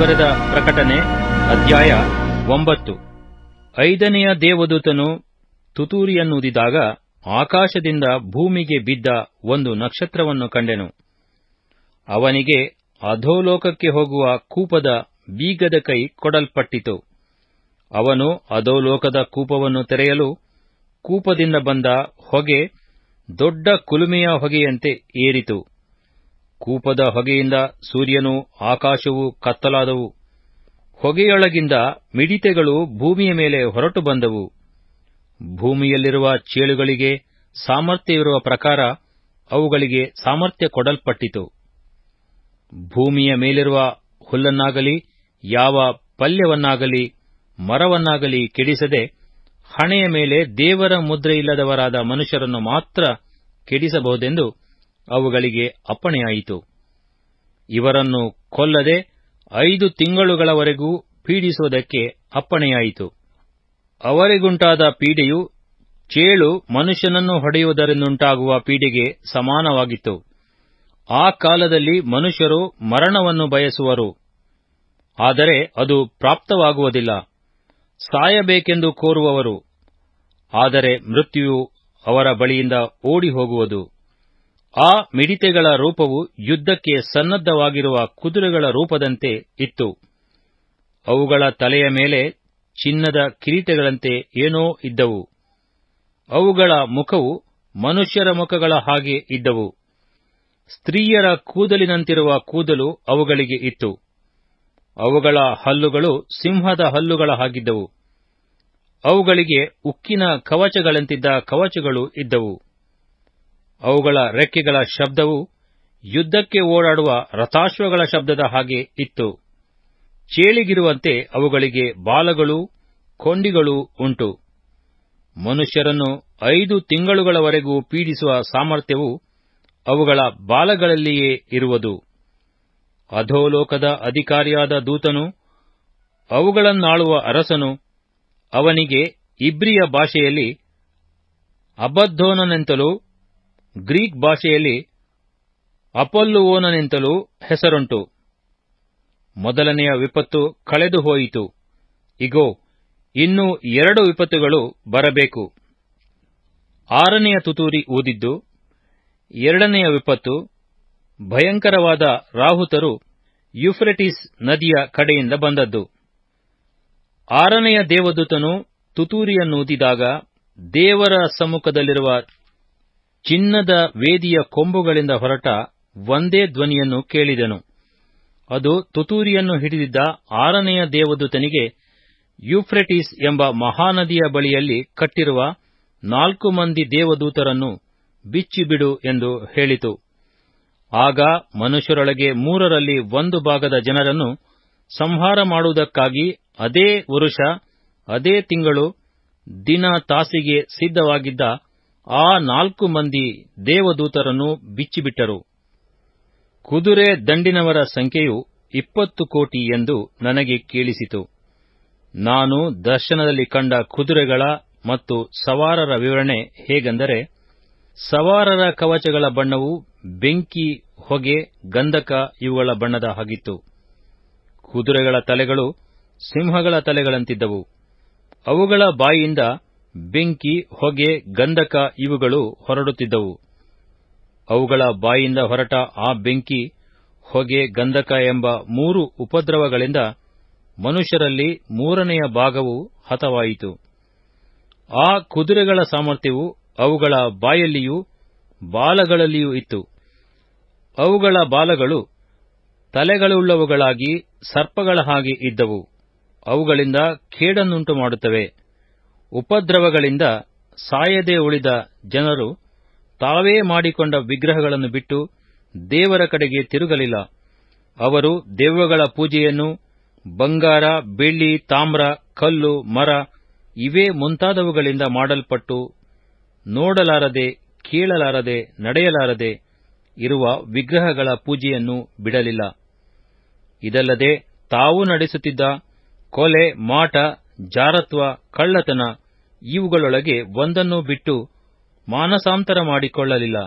ಬರೆದ ಪ್ರಕಟಣೆ ಅಧ್ಯಾಯ ಒಂಬತ್ತು ಐದನೆಯ ದೇವದೂತನು ತುತೂರಿಯನ್ನುದಿದಾಗ ಆಕಾಶದಿಂದ ಭೂಮಿಗೆ ಬಿದ್ದ ಒಂದು ನಕ್ಷತ್ರವನ್ನು ಕಂಡೆನು ಅವನಿಗೆ ಅಧೋಲೋಕಕ್ಕೆ ಹೋಗುವ ಕೂಪದ ಬೀಗದ ಕೈ ಕೊಡಲ್ಪಟ್ಟಿತು ಅವನು ಅಧೋಲೋಕದ ಕೂಪವನ್ನು ತೆರೆಯಲು ಕೂಪದಿಂದ ಬಂದ ಹೊಗೆ ದೊಡ್ಡ ಕುಲುಮೆಯ ಹೊಗೆಯಂತೆ ಏರಿತು ಕೂಪದ ಹೊಗೆಯಿಂದ ಸೂರ್ಯನೂ ಆಕಾಶವೂ ಕತ್ತಲಾದವು ಹೊಗೆಯೊಳಗಿಂದ ಮಿಡಿತೆಗಳು ಭೂಮಿಯ ಮೇಲೆ ಹೊರಟು ಬಂದವು ಭೂಮಿಯಲ್ಲಿರುವ ಚೇಳುಗಳಿಗೆ ಸಾಮರ್ಥ್ಯವಿರುವ ಪ್ರಕಾರ ಅವುಗಳಿಗೆ ಸಾಮರ್ಥ್ಯ ಕೊಡಲ್ಪಟ್ಟಿತು ಭೂಮಿಯ ಮೇಲಿರುವ ಹುಲ್ಲನ್ನಾಗಲಿ ಯಾವ ಪಲ್ಯವನ್ನಾಗಲಿ ಮರವನ್ನಾಗಲಿ ಕೆಡಿಸದೆ ಹಣೆಯ ಮೇಲೆ ದೇವರ ಮುದ್ರೆಯಿಲ್ಲದವರಾದ ಮನುಷ್ಯರನ್ನು ಮಾತ್ರ ಕೆಡಿಸಬಹುದೆಂದು ಅವುಗಳಿಗೆ ಅಪ್ಪಣೆಯಾಯಿತು ಇವರನ್ನು ಕೊಲ್ಲದೆ ಐದು ತಿಂಗಳುಗಳವರೆಗೂ ಪೀಡಿಸುವುದಕ್ಕೆ ಅಪ್ಪಣೆಯಾಯಿತು ಅವರಿಗುಂಟಾದ ಪೀಡೆಯು ಚೇಳು ಮನುಷ್ಯನನ್ನು ಹೊಡೆಯುವುದರಿಂದಂಟಾಗುವ ಪೀಡೆಗೆ ಸಮಾನವಾಗಿತ್ತು ಆ ಕಾಲದಲ್ಲಿ ಮನುಷ್ಯರು ಮರಣವನ್ನು ಬಯಸುವರು ಆದರೆ ಅದು ಪ್ರಾಪ್ತವಾಗುವುದಿಲ್ಲ ಸಾಯಬೇಕೆಂದು ಕೋರುವವರು ಆದರೆ ಮೃತ್ಯು ಅವರ ಬಳಿಯಿಂದ ಓಡಿ ಹೋಗುವುದು ಆ ಮಿಡಿತೆಗಳ ರೂಪವು ಯುದ್ಧಕ್ಕೆ ಸನ್ನದ್ಧವಾಗಿರುವ ಕುದುರೆಗಳ ರೂಪದಂತೆ ಇತ್ತು ಅವುಗಳ ತಲೆಯ ಮೇಲೆ ಚಿನ್ನದ ಕಿರೀಟಗಳಂತೆ ಏನೋ ಇದ್ದವು ಅವುಗಳ ಮುಖವು ಮನುಷ್ಯರ ಮುಖಗಳ ಹಾಗೆ ಇದ್ದವು ಸ್ತ್ರೀಯರ ಕೂದಲಿನಂತಿರುವ ಕೂದಲು ಅವುಗಳಿಗೆ ಇತ್ತು ಅವುಗಳ ಹಲ್ಲುಗಳು ಸಿಂಹದ ಹಲ್ಲುಗಳ ಹಾಗಿದ್ದವು ಅವುಗಳಿಗೆ ಉಕ್ಕಿನ ಕವಚಗಳಂತಿದ್ದ ಕವಚಗಳು ಇದ್ದವು ಅವುಗಳ ರೆಕ್ಕೆಗಳ ಶಬ್ದವು ಯುದ್ಧಕ್ಕೆ ಓಡಾಡುವ ರಥಾಶ್ವಗಳ ಶಬ್ದದ ಹಾಗೆ ಇತ್ತು ಚೇಳಿಗಿರುವಂತೆ ಅವುಗಳಿಗೆ ಬಾಲಗಳು ಕೊಂಡಿಗಳು ಉಂಟು ಮನುಷ್ಯರನ್ನು ಐದು ತಿಂಗಳುಗಳವರೆಗೂ ಪೀಡಿಸುವ ಸಾಮರ್ಥ್ಯವು ಅವುಗಳ ಬಾಲಗಳಲ್ಲಿಯೇ ಇರುವುದು ಅಧೋಲೋಕದ ಅಧಿಕಾರಿಯಾದ ದೂತನು ಅವುಗಳನ್ನಾಳುವ ಅರಸನು ಅವನಿಗೆ ಇಬ್ರಿಯ ಭಾಷೆಯಲ್ಲಿ ಅಬದ್ದೋನನೆಂತಲೂ ಗ್ರೀಕ್ ಭಾಷೆಯಲ್ಲಿ ಅಪೊಲ್ಲುವೋನನೆಂತಲೂ ಹೆಸರುಂಟು ಮೊದಲನೆಯ ವಿಪತ್ತು ಕಳೆದು ಹೋಯಿತು ಇಗೋ ಇನ್ನೂ ಎರಡು ವಿಪತ್ತುಗಳು ಬರಬೇಕು ಆರನೆಯ ತುತೂರಿ ಊದಿದ್ದು ಎರಡನೆಯ ವಿಪತ್ತು ಭಯಂಕರವಾದ ರಾಹುತರು ಯುಫ್ರೆಟಿಸ್ ನದಿಯ ಕಡೆಯಿಂದ ಬಂದದ್ದು ಆರನೆಯ ದೇವದೂತನು ತುತೂರಿಯನ್ನೂದಿದಾಗ ದೇವರ ಸಮ್ಮುಖದಲ್ಲಿರುವ ಚಿನ್ನದ ವೇದಿಯ ಕೊಂಬುಗಳಿಂದ ಹೊರಟ ಒಂದೇ ಧ್ವನಿಯನ್ನು ಕೇಳಿದನು ಅದು ತುತೂರಿಯನ್ನು ಹಿಡಿದಿದ್ದ ಆರನೆಯ ದೇವದೂತನಿಗೆ ಯೂಫ್ರೆಟಿಸ್ ಎಂಬ ಮಹಾನದಿಯ ಬಳಿಯಲ್ಲಿ ಕಟ್ಟಿರುವ ನಾಲ್ಕು ಮಂದಿ ದೇವದೂತರನ್ನು ಬಿಚ್ಚಿಬಿಡು ಎಂದು ಹೇಳಿತು ಆಗ ಮನುಷ್ಯರೊಳಗೆ ಮೂರರಲ್ಲಿ ಒಂದು ಭಾಗದ ಜನರನ್ನು ಸಂಹಾರ ಮಾಡುವುದಕ್ಕಾಗಿ ಅದೇ ವರುಷ ಅದೇ ತಿಂಗಳು ದಿನ ತಾಸಿಗೆ ಸಿದ್ಧವಾಗಿದ್ದ ಆ ನಾಲ್ಕು ಮಂದಿ ದೇವದೂತರನ್ನು ಬಿಚ್ಚಿಬಿಟ್ಟರು ಕುದುರೆ ದಂಡಿನವರ ಸಂಖ್ಯೆಯು ಇಪ್ಪತ್ತು ಕೋಟಿ ಎಂದು ನನಗೆ ಕೇಳಿಸಿತು ನಾನು ದರ್ಶನದಲ್ಲಿ ಕಂಡ ಕುದುರೆಗಳ ಮತ್ತು ಸವಾರರ ವಿವರಣೆ ಹೇಗೆಂದರೆ ಸವಾರರ ಕವಚಗಳ ಬಣ್ಣವು ಬೆಂಕಿ ಹೊಗೆ ಗಂಧಕ ಇವುಗಳ ಬಣ್ಣದ ಹಾಗಿತ್ತು ಕುದುರೆಗಳ ತಲೆಗಳು ಸಿಂಹಗಳ ತಲೆಗಳಂತಿದ್ದವು ಅವುಗಳ ಬಾಯಿಯಿಂದ ಬೆಂಕಿ ಹೊಗೆ ಗಂಧಕ ಇವುಗಳು ಹೊರಡುತ್ತಿದ್ದವು ಅವುಗಳ ಬಾಯಿಂದ ಹೊರಟ ಆ ಬೆಂಕಿ ಹೊಗೆ ಗಂಧಕ ಎಂಬ ಮೂರು ಉಪದ್ರವಗಳಿಂದ ಮನುಷ್ಯರಲ್ಲಿ ಮೂರನೆಯ ಭಾಗವು ಹತವಾಯಿತು ಆ ಕುದುರೆಗಳ ಸಾಮರ್ಥ್ಯವು ಅವುಗಳ ಬಾಯಲ್ಲಿಯೂ ಬಾಲಗಳಲ್ಲಿಯೂ ಇತ್ತು ಅವುಗಳ ಬಾಲಗಳು ತಲೆಗಳುಳ್ಳವುಗಳಾಗಿ ಸರ್ಪಗಳ ಹಾಗೆ ಇದ್ದವು ಅವುಗಳಿಂದ ಖೇಡನ್ನುಂಟು ಮಾಡುತ್ತವೆ ಉಪದ್ರವಗಳಿಂದ ಸಾಯದೆ ಉಳಿದ ಜನರು ತಾವೇ ಮಾಡಿಕೊಂಡ ವಿಗ್ರಹಗಳನ್ನು ಬಿಟ್ಟು ದೇವರ ಕಡೆಗೆ ತಿರುಗಲಿಲ್ಲ ಅವರು ದೆವ್ವಗಳ ಪೂಜೆಯನ್ನು ಬಂಗಾರ ಬೆಳ್ಳಿ ತಾಮ್ರ ಕಲ್ಲು ಮರ ಇವೇ ಮುಂತಾದವುಗಳಿಂದ ಮಾಡಲ್ಪಟ್ಟು ನೋಡಲಾರದೆ ಕೇಳಲಾರದೆ ನಡೆಯಲಾರದೆ ಇರುವ ವಿಗ್ರಹಗಳ ಪೂಜೆಯನ್ನು ಬಿಡಲಿಲ್ಲ ಇದಲ್ಲದೆ ತಾವು ನಡೆಸುತ್ತಿದ್ದ ಕೊಲೆ ಮಾಟ ಜಾರತ್ವ ಕಳ್ಳತನ ಇವುಗಳೊಳಗೆ ಒಂದನ್ನು ಬಿಟ್ಟು ಮಾನಸಾಂತರ ಮಾಡಿಕೊಳ್ಳಲಿಲ್ಲ